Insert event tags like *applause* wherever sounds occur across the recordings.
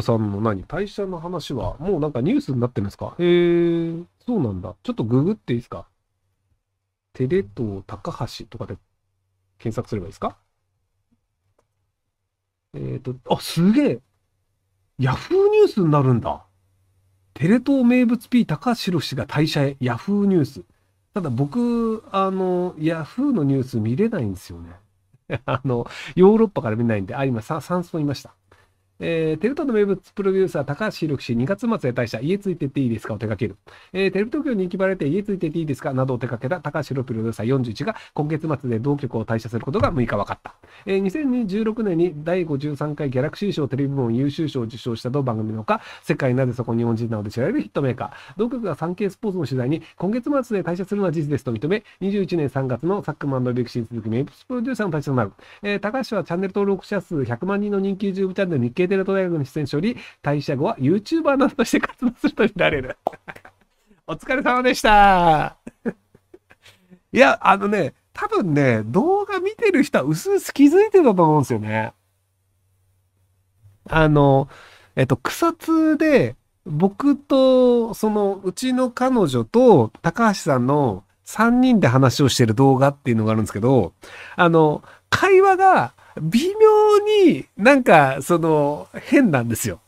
田さんの何退社の話は、もうなんかニュースになってるんですかへえ、そうなんだ。ちょっとググっていいですかテレ東高橋とかで検索すればいいですかえっ、ー、と、あ、すげえ。ヤフーニュースになるんだ。テレ東名物 P 高橋宏氏が退社へ、ヤフーニュース。ただ僕、あの、ヤフーのニュース見れないんですよね。*laughs* あの、ヨーロッパから見ないんで、あ、今、3層いました。えー、テルトの名物プロデューサー、高橋宏樹氏、2月末で退社、家ついてっていいですかを手掛ける。えー、テレビ東京に行きばれて、家ついてっていいですかなどを手掛けた高橋宏プロデューサー41が、今月末で同局を退社することが6日分かった。えー、2016年に第53回ギャラクシー賞テレビ部門優秀賞を受賞したと番組のか、世界なぜそこ日本人なので知られるヒットメーカー、同局が産経スポーツの取材に、今月末で退社するのは事実ですと認め、21年3月のサックマンのビクシー続き名物プロデューサーの退社となる。えー、高橋はチャンネル登録者数100万人の人気 YouTube チャンネル日経ケーテルト大学の出演者より、退社後は YouTuber などとして活動すると見られる。*laughs* お疲れ様でした。いや、あのね、多分ね、動画見てる人は薄々気づいてたと思うんですよね。あの、えっと、草津で、僕と、その、うちの彼女と、高橋さんの3人で話をしてる動画っていうのがあるんですけど、あの、会話が、微妙になんか、その、変なんですよ。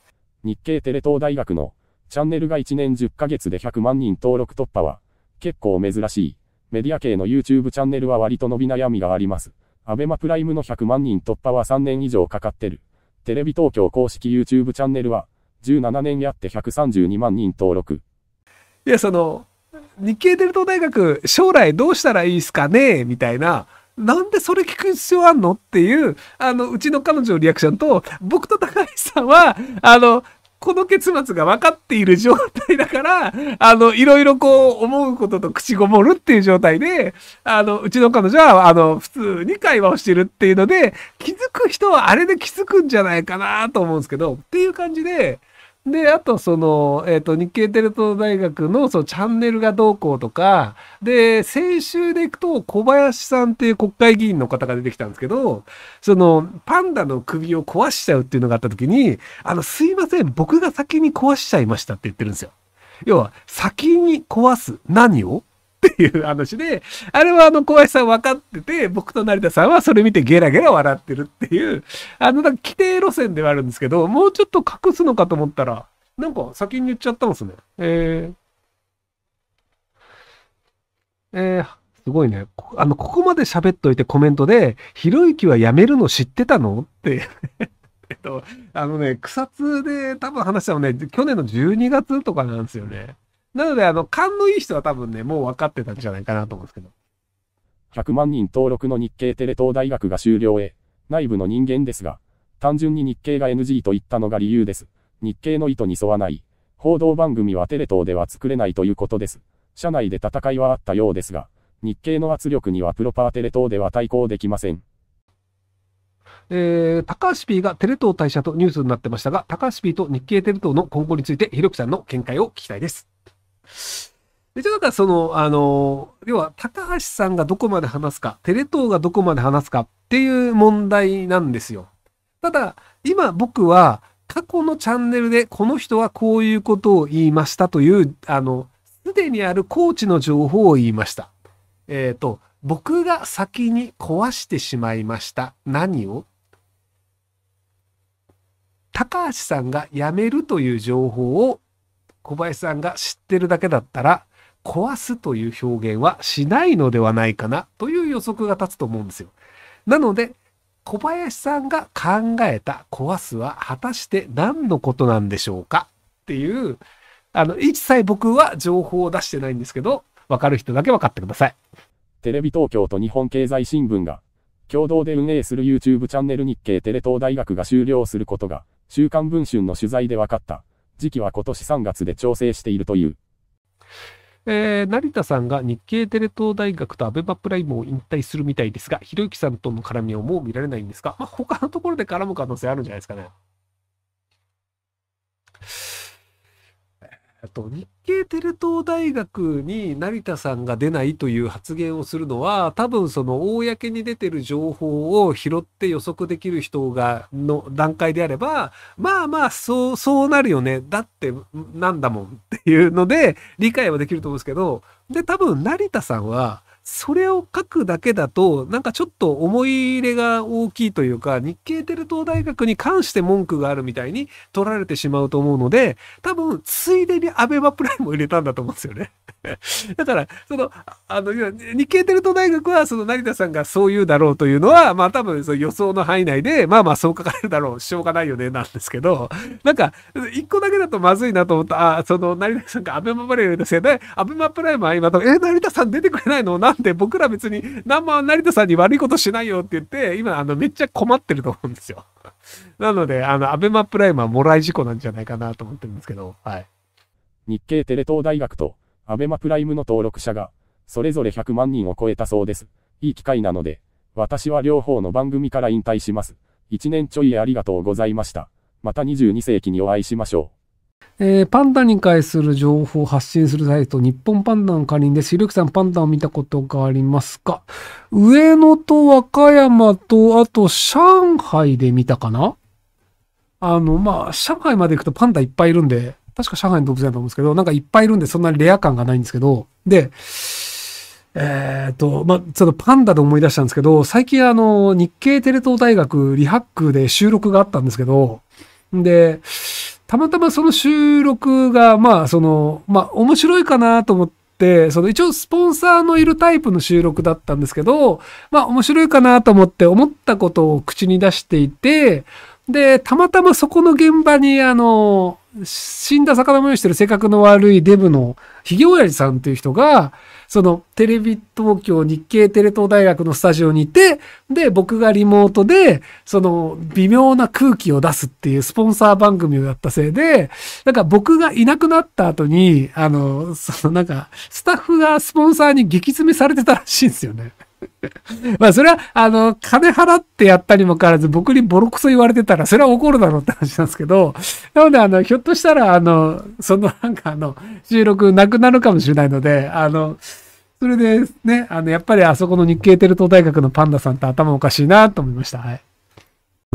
日経テレ東大学のチャンネルが1年10ヶ月で100万人登録突破は、結構珍しい。メディア系の YouTube チャンネルは割と伸び悩みがあります。アベマプライムの100万人突破は3年以上かかってる。テレビ東京公式 YouTube チャンネルは、17年やって132万人登録。いや、その、日経テレ東大学、将来どうしたらいいですかねみたいななんでそれ聞く必要あんのっていう、あの、うちの彼女のリアクションと、僕と高橋さんは、あの、この結末が分かっている状態だから、あの、いろいろこう、思うことと口ごもるっていう状態で、あの、うちの彼女は、あの、普通に会話をしてるっていうので、気づく人はあれで気づくんじゃないかなと思うんですけど、っていう感じで、で、あとその、えっ、ー、と、日経テレ東大学のそのチャンネルがどうこうとか、で、先週で行くと小林さんっていう国会議員の方が出てきたんですけど、その、パンダの首を壊しちゃうっていうのがあった時に、あの、すいません、僕が先に壊しちゃいましたって言ってるんですよ。要は、先に壊す何をっていう話で、あれはあの、小林さん分かってて、僕と成田さんはそれ見てゲラゲラ笑ってるっていう、あの、規定路線ではあるんですけど、もうちょっと隠すのかと思ったら、なんか先に言っちゃったんですね。えー、えー、すごいね。あの、ここまで喋っといてコメントで、ひろゆきは辞めるの知ってたのって *laughs* えっと、あのね、草津で多分話したのね、去年の12月とかなんですよね。なので、あの、勘のいい人は多分ね、もう分かってたんじゃないかなと思うんですけど。100万人登録の日系テレ東大学が終了へ、内部の人間ですが、単純に日経が NG と言ったのが理由です。日経の意図に沿わない。報道番組はテレ東では作れないということです。社内で戦いはあったようですが、日経の圧力にはプロパーテレ東では対抗できません。えー、高橋 P がテレ東退社とニュースになってましたが、高橋 P と日経テレ東の今後について、ひろきさんの見解を聞きたいです。一応だからその、あの、要は高橋さんがどこまで話すか、テレ東がどこまで話すかっていう問題なんですよ。ただ、今僕は過去のチャンネルでこの人はこういうことを言いましたという、あの、すでにあるコーチの情報を言いました。えっ、ー、と、僕が先に壊してしまいました。何を高橋さんが辞めるという情報を小林さんが知ってるだけだったら、壊すという表現はしないのではないかなという予測が立つと思うんですよ。なので、小林さんが考えた壊すは果たして何のことなんでしょうかっていう、あの、一切僕は情報を出してないんですけど、わかる人だけわかってください。テレビ東京と日本経済新聞が、共同で運営する YouTube チャンネル日経テレ東大学が終了することが、週刊文春の取材でわかった。時期は今年3月で調整しているという。えー、成田さんが日経テレ東大学とアベマプライムを引退するみたいですが、ひろゆきさんとの絡みをもう見られないんですが、まあ、他のところで絡む可能性あるんじゃないですかね。と日系テレ東大学に成田さんが出ないという発言をするのは多分その公に出てる情報を拾って予測できる人がの段階であればまあまあそうそうなるよねだってなんだもんっていうので理解はできると思うんですけどで多分成田さんはそれを書くだけだと、なんかちょっと思い入れが大きいというか、日経テル東大学に関して文句があるみたいに取られてしまうと思うので、多分、ついでにアベマプライムを入れたんだと思うんですよね。*laughs* だから、その、あの、日経テル東大学は、その成田さんがそう言うだろうというのは、まあ多分その予想の範囲内で、まあまあそう書かれるだろう、しょうがないよね、なんですけど、なんか、一個だけだとまずいなと思った、あ、その成田さんがアベマプライム入れたせいで、アベマプライムは今え、成田さん出てくれないのなんんで僕ら別に何も成田さんに悪いことしないよって言って、今あのめっちゃ困ってると思うんですよ。*laughs* なので、あの、アベマプライムはもらい事故なんじゃないかなと思ってるんですけど、はい。日経テレ東大学とアベマプライムの登録者が、それぞれ100万人を超えたそうです。いい機会なので、私は両方の番組から引退します。1年ちょいありがとうございました。また22世紀にお会いしましょう。えー、パンダに関する情報を発信するサイト、日本パンダの管理です。ひるきさん、パンダを見たことがありますか上野と和歌山と、あと上海で見たかなあの、まあ、上海まで行くとパンダいっぱいいるんで、確か上海の動物園だと思うんですけど、なんかいっぱいいるんで、そんなにレア感がないんですけど、で、えー、っと、まあ、ちょっとパンダで思い出したんですけど、最近あの、日経テレ東大学リハックで収録があったんですけど、で、たまたまその収録が、まあ、その、まあ、面白いかなと思って、その一応スポンサーのいるタイプの収録だったんですけど、まあ面白いかなと思って思ったことを口に出していて、で、たまたまそこの現場に、あの、死んだ魚も用意してる性格の悪いデブのひげおやじさんという人が、そのテレビ東京日経テレ東大学のスタジオにいて、で、僕がリモートで、その微妙な空気を出すっていうスポンサー番組をやったせいで、なんか僕がいなくなった後に、あの、そのなんか、スタッフがスポンサーに激詰めされてたらしいんですよね。*laughs* まあそれは、あの、金払ってやったにもかかわらず、僕にボロクソ言われてたら、それは怒るだろうって話なんですけど、なので、あの、ひょっとしたら、あの、そのなんかあの、収録なくなるかもしれないので、あの、それでね、あの、やっぱりあそこの日経テレ東大学のパンダさんって頭おかしいなと思いました。はい。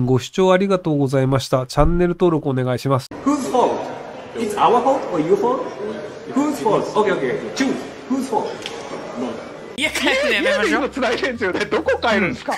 ご視聴ありがとうございました。チャンネル登録お願いします。Whose fault? It's our fault or your fault? Whose fault? okay, okay. Choose. Whose fault? 家帰るのやめましょう。繋いでるんですよね。どこ帰るんですか、